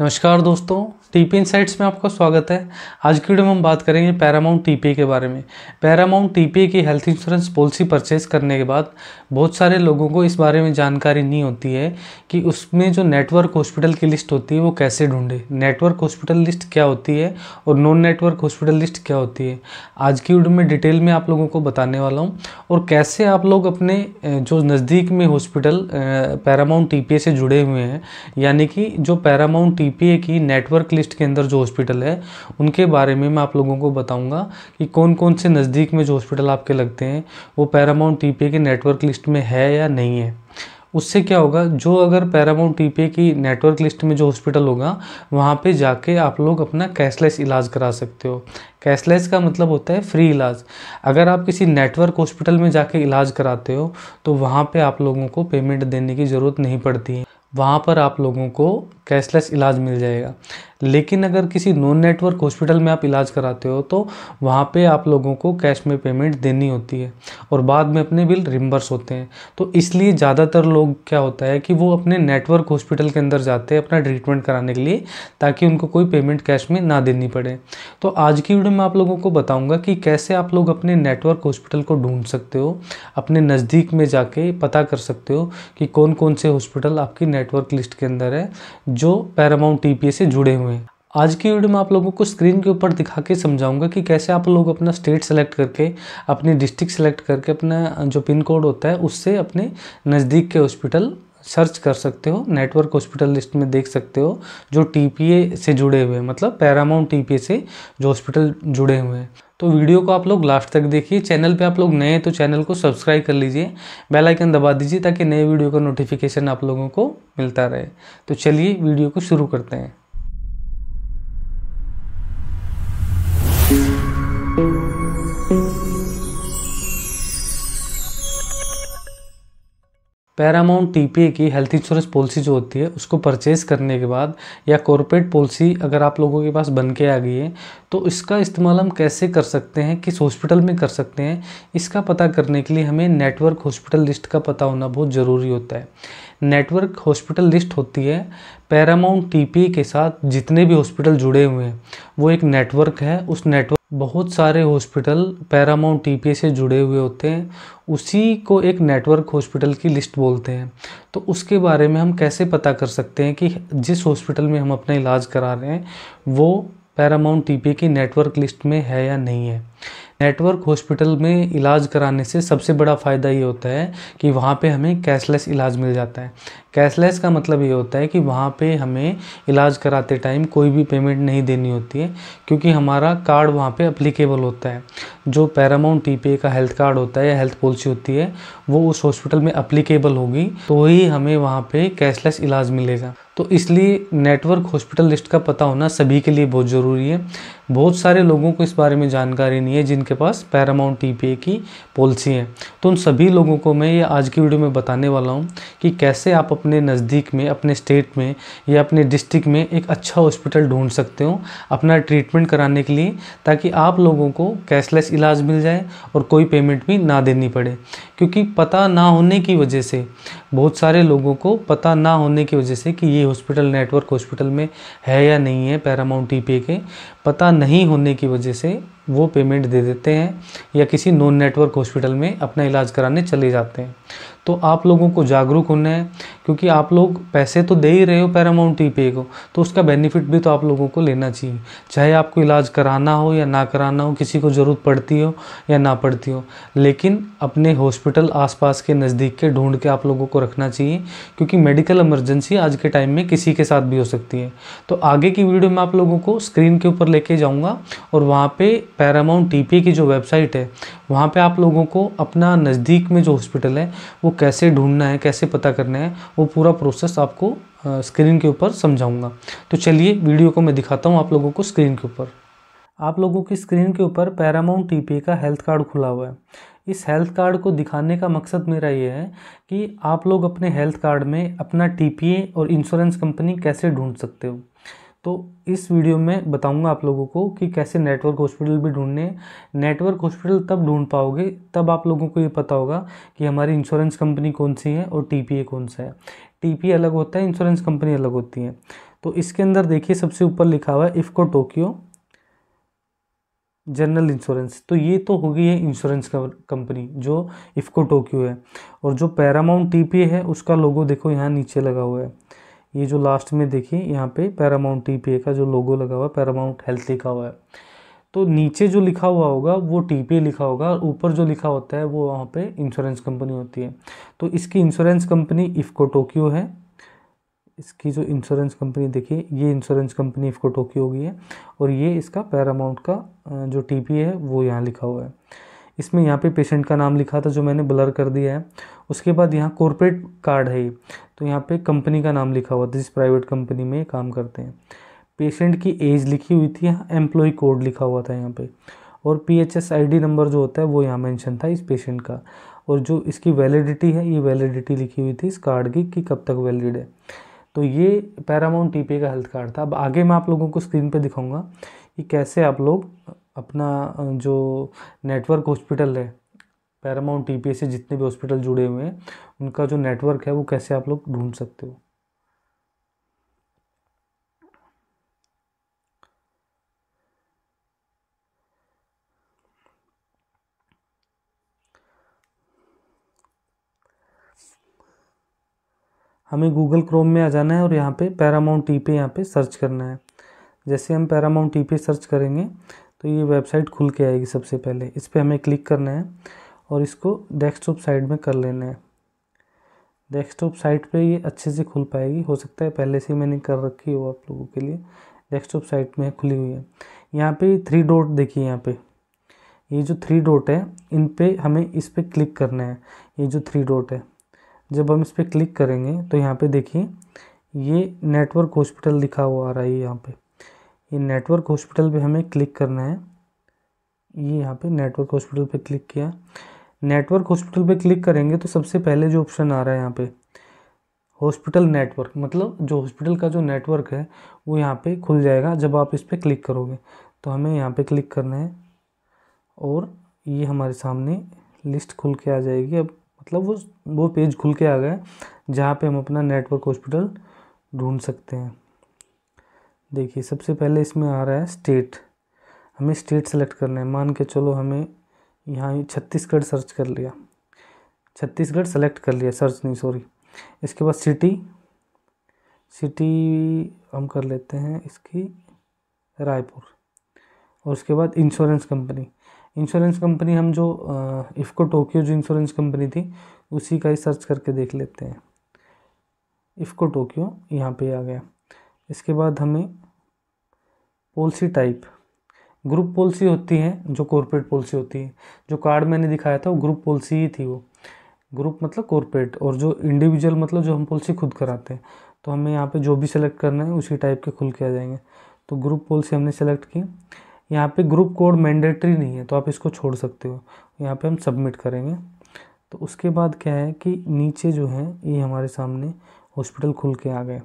नमस्कार दोस्तों T P insights में आपका स्वागत है आज की वीडियो में हम बात करेंगे पैरामाउंट टी के बारे में पैरामाउंट टी की हेल्थ इंश्योरेंस पॉलिसी परचेज करने के बाद बहुत सारे लोगों को इस बारे में जानकारी नहीं होती है कि उसमें जो नेटवर्क हॉस्पिटल की लिस्ट होती है वो कैसे ढूंढे नेटवर्क हॉस्पिटल लिस्ट क्या होती है और नॉन नेटवर्क हॉस्पिटल लिस्ट क्या होती है आज की वीडियो में डिटेल में आप लोगों को बताने वाला हूँ और कैसे आप लोग अपने जो नज़दीक में हॉस्पिटल पैरामाउंट टी से जुड़े हुए हैं यानी कि जो पैरामाउंट टी की नेटवर्क लिस्ट के अंदर जो हॉस्पिटल है उनके बारे में मैं आप लोगों को बताऊंगा कि कौन कौन से नज़दीक में जो हॉस्पिटल आपके लगते हैं वो पैरामाउंट टी के नेटवर्क लिस्ट में है या नहीं है उससे क्या होगा जो अगर पैरामाउंट टीपीए की नेटवर्क लिस्ट में जो हॉस्पिटल होगा वहाँ पे जाके आप लोग अपना कैशलेस इलाज करा सकते हो कैशलेस का मतलब होता है फ्री इलाज अगर आप किसी नेटवर्क हॉस्पिटल में जाके इलाज कराते हो तो वहाँ पे आप लोगों को पेमेंट देने की ज़रूरत नहीं पड़ती है वहाँ पर आप लोगों को कैशलेस इलाज मिल जाएगा लेकिन अगर किसी नॉन नेटवर्क हॉस्पिटल में आप इलाज कराते हो तो वहाँ पे आप लोगों को कैश में पेमेंट देनी होती है और बाद में अपने बिल रिम्बर्स होते हैं तो इसलिए ज़्यादातर लोग क्या होता है कि वो अपने नेटवर्क हॉस्पिटल के अंदर जाते हैं अपना ट्रीटमेंट कराने के लिए ताकि उनको कोई पेमेंट कैश में ना देनी पड़े तो आज की वीडियो में आप लोगों को बताऊँगा कि कैसे आप लोग अपने नेटवर्क हॉस्पिटल को ढूंढ सकते हो अपने नज़दीक में जाके पता कर सकते हो कि कौन कौन से हॉस्पिटल आपकी नेटवर्क लिस्ट के अंदर है जो पैरामाउंट टी से जुड़े हुए आज की वीडियो में आप लोगों को स्क्रीन के ऊपर दिखा के समझाऊंगा कि कैसे आप लोग अपना स्टेट सेलेक्ट करके अपनी डिस्ट्रिक्ट सेलेक्ट करके अपना जो पिन कोड होता है उससे अपने नज़दीक के हॉस्पिटल सर्च कर सकते हो नेटवर्क हॉस्पिटल लिस्ट में देख सकते हो जो टीपीए से जुड़े हुए हैं मतलब पैरामाउंट टीपीए से जो हॉस्पिटल जुड़े हुए हैं तो वीडियो को आप लोग लास्ट तक देखिए चैनल पे आप लोग नए हैं तो चैनल को सब्सक्राइब कर लीजिए बेल आइकन दबा दीजिए ताकि नए वीडियो का नोटिफिकेशन आप लोगों को मिलता रहे तो चलिए वीडियो को शुरू करते हैं पैरामाउंट टीपीए की हेल्थ इंश्योरेंस पॉलिसी जो होती है उसको परचेज़ करने के बाद या कॉरपोरेट पॉलिसी अगर आप लोगों के पास बन के आ गई है तो इसका इस्तेमाल हम कैसे कर सकते हैं किस हॉस्पिटल में कर सकते हैं इसका पता करने के लिए हमें नेटवर्क हॉस्पिटल लिस्ट का पता होना बहुत ज़रूरी होता है नेटवर्क हॉस्पिटल लिस्ट होती है पैरामाउंट टीपी के साथ जितने भी हॉस्पिटल जुड़े हुए हैं वो एक नेटवर्क है उस नेटवर्क बहुत सारे हॉस्पिटल पैरामाउंट टीपी से जुड़े हुए होते हैं उसी को एक नेटवर्क हॉस्पिटल की लिस्ट बोलते हैं तो उसके बारे में हम कैसे पता कर सकते हैं कि जिस हॉस्पिटल में हम अपना इलाज करा रहे हैं वो पैरामाउंट टीपी की नेटवर्क लिस्ट में है या नहीं है नेटवर्क हॉस्पिटल में इलाज कराने से सबसे बड़ा फ़ायदा ये होता है कि वहाँ पे हमें कैशलेस इलाज मिल जाता है कैशलेस का मतलब ये होता है कि वहाँ पे हमें इलाज कराते टाइम कोई भी पेमेंट नहीं देनी होती है क्योंकि हमारा कार्ड वहाँ पे अप्लीकेबल होता है जो पैरामाउंट टी का हेल्थ कार्ड होता है या हेल्थ पॉलिसी होती है वो उस हॉस्पिटल में अप्लीकेबल होगी तो ही हमें वहाँ पर कैशलेस इलाज मिलेगा तो इसलिए नेटवर्क हॉस्पिटल लिस्ट का पता होना सभी के लिए बहुत ज़रूरी है बहुत सारे लोगों को इस बारे में जानकारी नहीं है जिनके पास पैरामाउंट टी की पॉलिसी है तो उन सभी लोगों को मैं ये आज की वीडियो में बताने वाला हूँ कि कैसे आप अपने नज़दीक में अपने स्टेट में या अपने डिस्ट्रिक्ट में एक अच्छा हॉस्पिटल ढूंढ सकते हो अपना ट्रीटमेंट कराने के लिए ताकि आप लोगों को कैशलेस इलाज मिल जाए और कोई पेमेंट भी ना देनी पड़े क्योंकि पता ना होने की वजह से बहुत सारे लोगों को पता ना होने की वजह से कि ये हॉस्पिटल नेटवर्क हॉस्पिटल में है या नहीं है पैरामाउंट टीपीए e के पता नहीं होने की वजह से वो पेमेंट दे देते हैं या किसी नॉन नेटवर्क हॉस्पिटल में अपना इलाज कराने चले जाते हैं तो आप लोगों को जागरूक होना है क्योंकि आप लोग पैसे तो दे ही रहे हो पैरामाउंट ई पे को तो उसका बेनिफिट भी तो आप लोगों को लेना चाहिए चाहे आपको इलाज कराना हो या ना कराना हो किसी को ज़रूरत पड़ती हो या ना पड़ती हो लेकिन अपने हॉस्पिटल आसपास के नज़दीक के ढूंढ के आप लोगों को रखना चाहिए क्योंकि मेडिकल इमरजेंसी आज के टाइम में किसी के साथ भी हो सकती है तो आगे की वीडियो में आप लोगों को स्क्रीन के ऊपर लेके जाऊँगा और वहाँ पर पैरामाउंट टीपी की जो वेबसाइट है वहाँ पे आप लोगों को अपना नज़दीक में जो हॉस्पिटल है वो कैसे ढूंढना है कैसे पता करना है वो पूरा प्रोसेस आपको स्क्रीन के ऊपर समझाऊँगा तो चलिए वीडियो को मैं दिखाता हूँ आप लोगों को स्क्रीन के ऊपर आप लोगों की स्क्रीन के ऊपर पैरामाउंट टीपी का हेल्थ कार्ड खुला हुआ है इस हेल्थ कार्ड को दिखाने का मकसद मेरा ये है कि आप लोग अपने हेल्थ कार्ड में अपना टी और इंश्योरेंस कंपनी कैसे ढूंढ सकते हो तो इस वीडियो में बताऊंगा आप लोगों को कि कैसे नेटवर्क हॉस्पिटल भी ढूंढने नेटवर्क हॉस्पिटल तब ढूंढ पाओगे तब आप लोगों को ये पता होगा कि हमारी इंश्योरेंस कंपनी कौन सी है और टी कौन सा है टी अलग होता है इंश्योरेंस कंपनी अलग होती है तो इसके अंदर देखिए सबसे ऊपर लिखा हुआ है इफ़को टोक्यो जनरल इंश्योरेंस तो ये तो होगी है इंश्योरेंस कंपनी जो इफ़को टोक्यो है और जो पैरामाउंट टीपीए है उसका लोगो देखो यहाँ नीचे लगा हुआ है ये जो लास्ट में देखिए यहाँ पे पैरामाउंट टी का जो लोगो लगा हुआ है पैरामाउंट हेल्थ लिखा हुआ है तो नीचे जो लिखा हुआ होगा वो टी लिखा होगा और ऊपर जो लिखा होता है वो वहाँ पे इंश्योरेंस कंपनी होती है तो इसकी इंश्योरेंस कंपनी इफ़को टोक्यो है इसकी जो इंश्योरेंस कंपनी देखिए ये इंश्योरेंस कंपनी इफ़को टोक्यो होगी है और ये इसका पैरामाउंट का जो टी है वो यहाँ लिखा हुआ है इसमें यहाँ पे पेशेंट का नाम लिखा था जो मैंने ब्लर कर दिया है उसके बाद यहाँ कॉरपोरेट कार्ड है ये तो यहाँ पे कंपनी का नाम लिखा हुआ था जिस प्राइवेट कंपनी में काम करते हैं पेशेंट की एज लिखी हुई थी यहाँ एम्प्लॉय कोड लिखा हुआ था यहाँ पे और P H S I D number जो होता है वो यहाँ मेंशन था इस पेशेंट का और जो इसकी वैलिडिटी है ये वैलिडिटी लिखी हुई थी इस कार्ड की कि कब तक वैलिड है तो ये पैरामाउंट टीपीए का हेल्थ कार्ड था अब आगे मैं आप लोगों को स्क्रीन पर दिखाऊंगा कि कैसे आप लोग अपना जो नेटवर्क हॉस्पिटल है पैरामाउंट टी से जितने भी हॉस्पिटल जुड़े हुए हैं उनका जो नेटवर्क है वो कैसे आप लोग ढूंढ सकते हो हमें गूगल क्रोम में आ जाना है और यहाँ पे पैरामाउंट टी पे यहाँ पे सर्च करना है जैसे हम पैरामाउंट टी पे सर्च करेंगे तो ये वेबसाइट खुल के आएगी सबसे पहले इस पर हमें क्लिक करना है और इसको डेस्कटॉप साइड में कर लेना है डेस्कटॉप साइड पे ये अच्छे से खुल पाएगी हो सकता है पहले से मैंने कर रखी हो आप लोगों के लिए डेस्कटॉप साइड में खुली हुई है यहाँ पे थ्री डॉट देखिए यहाँ पे ये जो थ्री डॉट है इन पे हमें इस पर क्लिक करना है ये जो थ्री डॉट है जब हम इस पर क्लिक करेंगे तो यहाँ पे देखिए ये नेटवर्क हॉस्पिटल लिखा हुआ आ रहा है यहाँ पर ये नेटवर्क हॉस्पिटल पे हमें क्लिक करना है ये यहाँ पे नेटवर्क हॉस्पिटल पे क्लिक किया नेटवर्क हॉस्पिटल पे क्लिक करेंगे तो सबसे पहले जो ऑप्शन आ रहा है यहाँ पे हॉस्पिटल नेटवर्क मतलब जो हॉस्पिटल का जो नेटवर्क है वो यहाँ पे खुल जाएगा जब आप इस पर क्लिक करोगे तो हमें यहाँ पे क्लिक करना है और ये हमारे सामने लिस्ट खुल के आ जाएगी अब मतलब वो वो पेज खुल के आ गया जहाँ पे हम अपना नेटवर्क हॉस्पिटल ढूंढ सकते हैं देखिए सबसे पहले इसमें आ रहा है स्टेट हमें स्टेट सेलेक्ट करना है मान के चलो हमें यहाँ छत्तीसगढ़ सर्च कर लिया छत्तीसगढ़ सेलेक्ट कर लिया सर्च नहीं सॉरी इसके बाद सिटी सिटी हम कर लेते हैं इसकी रायपुर और उसके बाद इंश्योरेंस कंपनी इंश्योरेंस कंपनी हम जो इफ़को टोक्यो जो इंश्योरेंस कंपनी थी उसी का ही सर्च करके देख लेते हैं इफ़को टोक्यो यहाँ पे आ गया इसके बाद हमें पॉलिसी टाइप ग्रुप पॉलिसी होती है जो कॉरपोरेट पॉलिसी होती है जो कार्ड मैंने दिखाया था वो ग्रुप पॉलिसी ही थी वो ग्रुप मतलब कॉरपोरेट और जो इंडिविजुअल मतलब जो हम पॉलिसी खुद कराते हैं तो हमें यहाँ पे जो भी सेलेक्ट करना है उसी टाइप के खुल के आ जाएंगे तो ग्रुप पॉलिसी हमने सेलेक्ट की यहाँ पे ग्रुप कोड मैंडेटरी नहीं है तो आप इसको छोड़ सकते हो यहाँ पे हम सबमिट करेंगे तो उसके बाद क्या है कि नीचे जो है ये हमारे सामने हॉस्पिटल खुल के आ गए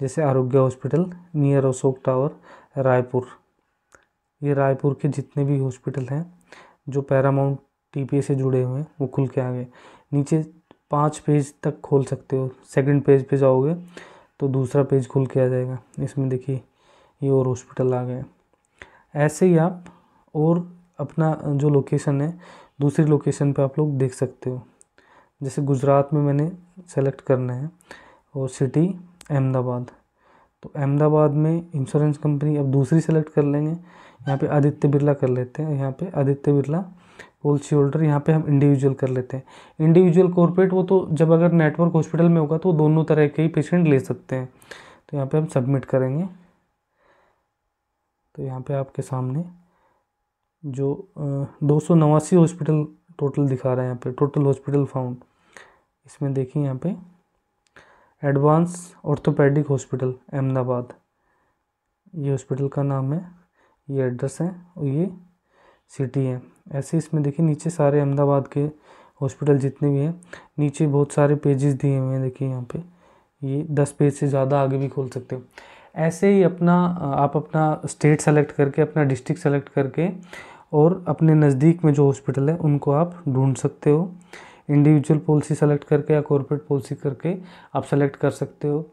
जैसे Aarogya hospital near Ashok tower Raipur ये रायपुर के जितने भी हॉस्पिटल हैं जो पैरामाउंट टी से जुड़े हुए हैं वो खुल के आ गए नीचे पाँच पेज तक खोल सकते हो सेकंड पेज पे जाओगे तो दूसरा पेज खुल के आ जाएगा इसमें देखिए ये और हॉस्पिटल आ गए ऐसे ही आप और अपना जो लोकेशन है दूसरी लोकेशन पे आप लोग देख सकते हो जैसे गुजरात में मैंने सेलेक्ट करना है और सिटी अहमदाबाद तो अहमदाबाद में इंश्योरेंस कंपनी अब दूसरी सेलेक्ट कर लेंगे यहाँ पे आदित्य बिरला कर लेते हैं यहाँ पे आदित्य बिरला पॉलिसी होल्डर यहाँ पे हम इंडिविजुअल कर लेते हैं इंडिविजुअल कॉर्पोरेट वो तो जब अगर नेटवर्क हॉस्पिटल में होगा तो दोनों तरह के ही पेशेंट ले सकते हैं तो यहाँ पे हम सबमिट करेंगे तो यहाँ पे आपके सामने जो दो सौ नवासी हॉस्पिटल टोटल दिखा रहा है यहाँ पे टोटल हॉस्पिटल फाउंड इसमें देखिए यहाँ पे एडवांस ऑर्थोपेडिक हॉस्पिटल अहमदाबाद ये हॉस्पिटल का नाम है ये एड्रेस है और ये सिटी है ऐसे इसमें देखिए नीचे सारे अहमदाबाद के हॉस्पिटल जितने भी हैं नीचे बहुत सारे पेजेस दिए हुए हैं देखिए यहाँ पे ये दस पेज से ज़्यादा आगे भी खोल सकते हो ऐसे ही अपना आप अपना स्टेट सेलेक्ट करके अपना डिस्ट्रिक्ट सेलेक्ट करके और अपने नज़दीक में जो हॉस्पिटल है उनको आप ढूंढ सकते हो इंडिविजुअल पॉलिसी सेलेक्ट करके या कॉरपोरेट पॉलिसी करके आप सेलेक्ट कर सकते हो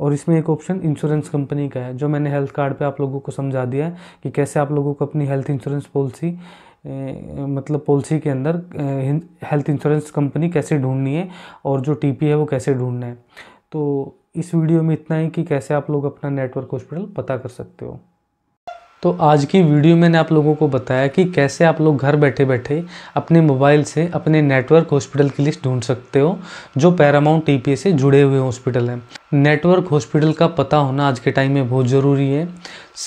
और इसमें एक ऑप्शन इंश्योरेंस कंपनी का है जो मैंने हेल्थ कार्ड पे आप लोगों को समझा दिया है कि कैसे आप लोगों को अपनी हेल्थ इंश्योरेंस पॉलिसी मतलब पॉलिसी के अंदर हेल्थ इंश्योरेंस कंपनी कैसे ढूंढनी है और जो टी है वो कैसे ढूंढना है तो इस वीडियो में इतना ही कि कैसे आप लोग अपना नेटवर्क हॉस्पिटल पता कर सकते हो तो आज की वीडियो में आप लोगों को बताया कि कैसे आप लोग घर बैठे बैठे अपने मोबाइल से अपने नेटवर्क हॉस्पिटल की लिस्ट ढूंढ सकते हो जो पैरामाउंट टीपीए से जुड़े हुए हॉस्पिटल हैं नेटवर्क हॉस्पिटल का पता होना आज के टाइम में बहुत ज़रूरी है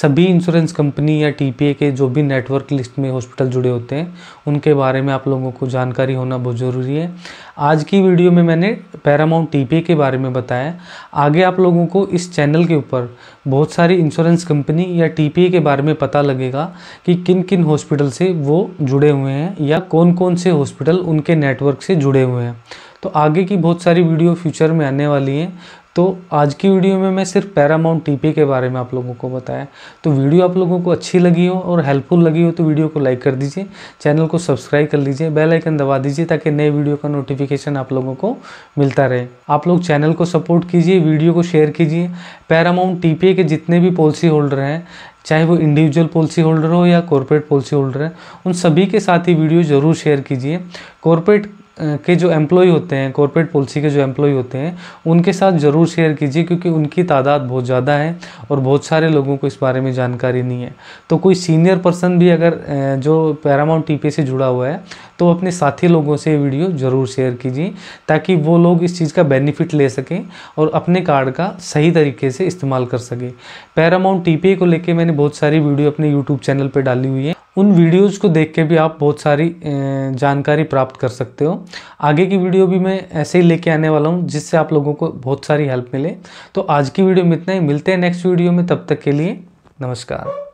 सभी इंश्योरेंस कंपनी या टी के जो भी नेटवर्क लिस्ट में हॉस्पिटल जुड़े होते हैं उनके बारे में आप लोगों को जानकारी होना बहुत ज़रूरी है आज की वीडियो में मैंने पैरामाउंट टी के बारे में बताया आगे आप लोगों को इस चैनल के ऊपर बहुत सारी इंश्योरेंस कंपनी या टी के बारे में पता लगेगा कि किन किन हॉस्पिटल से वो जुड़े हुए हैं या कौन कौन से हॉस्पिटल उनके नेटवर्क से जुड़े हुए हैं तो आगे की बहुत सारी वीडियो फ्यूचर में आने वाली हैं तो आज की वीडियो में मैं सिर्फ पैरामाउंट टीपी के बारे में आप लोगों को बताया तो वीडियो आप लोगों को अच्छी लगी हो और हेल्पफुल लगी हो तो वीडियो को लाइक कर दीजिए चैनल को सब्सक्राइब कर लीजिए बेल आइकन दबा दीजिए ताकि नए वीडियो का नोटिफिकेशन आप लोगों को मिलता रहे आप लोग चैनल को सपोर्ट कीजिए वीडियो को शेयर कीजिए पैरामाउंट टीपीए के जितने भी पॉलिसी होल्डर हैं चाहे वो इंडिविजुअल पॉलिसी होल्डर हो या कॉरपोरेट पॉलिसी होल्डर है उन सभी के साथ ही वीडियो ज़रूर शेयर कीजिए कॉरपोरेट के जो एम्प्लॉय होते हैं कॉरपोरेट पॉलिसी के जो एम्प्लॉय होते हैं उनके साथ ज़रूर शेयर कीजिए क्योंकि उनकी तादाद बहुत ज़्यादा है और बहुत सारे लोगों को इस बारे में जानकारी नहीं है तो कोई सीनियर पर्सन भी अगर जो पैरामाउंट टी से जुड़ा हुआ है तो अपने साथी लोगों से वीडियो ज़रूर शेयर कीजिए ताकि वो लोग इस चीज़ का बेनिफिट ले सकें और अपने कार्ड का सही तरीके से इस्तेमाल कर सकें पैरामाउंट टी को लेकर मैंने बहुत सारी वीडियो अपने यूट्यूब चैनल पर डाली हुई है उन वीडियोज़ को देख के भी आप बहुत सारी जानकारी प्राप्त कर सकते हो आगे की वीडियो भी मैं ऐसे ही लेके आने वाला हूँ जिससे आप लोगों को बहुत सारी हेल्प मिले तो आज की वीडियो में इतना ही मिलते हैं नेक्स्ट वीडियो में तब तक के लिए नमस्कार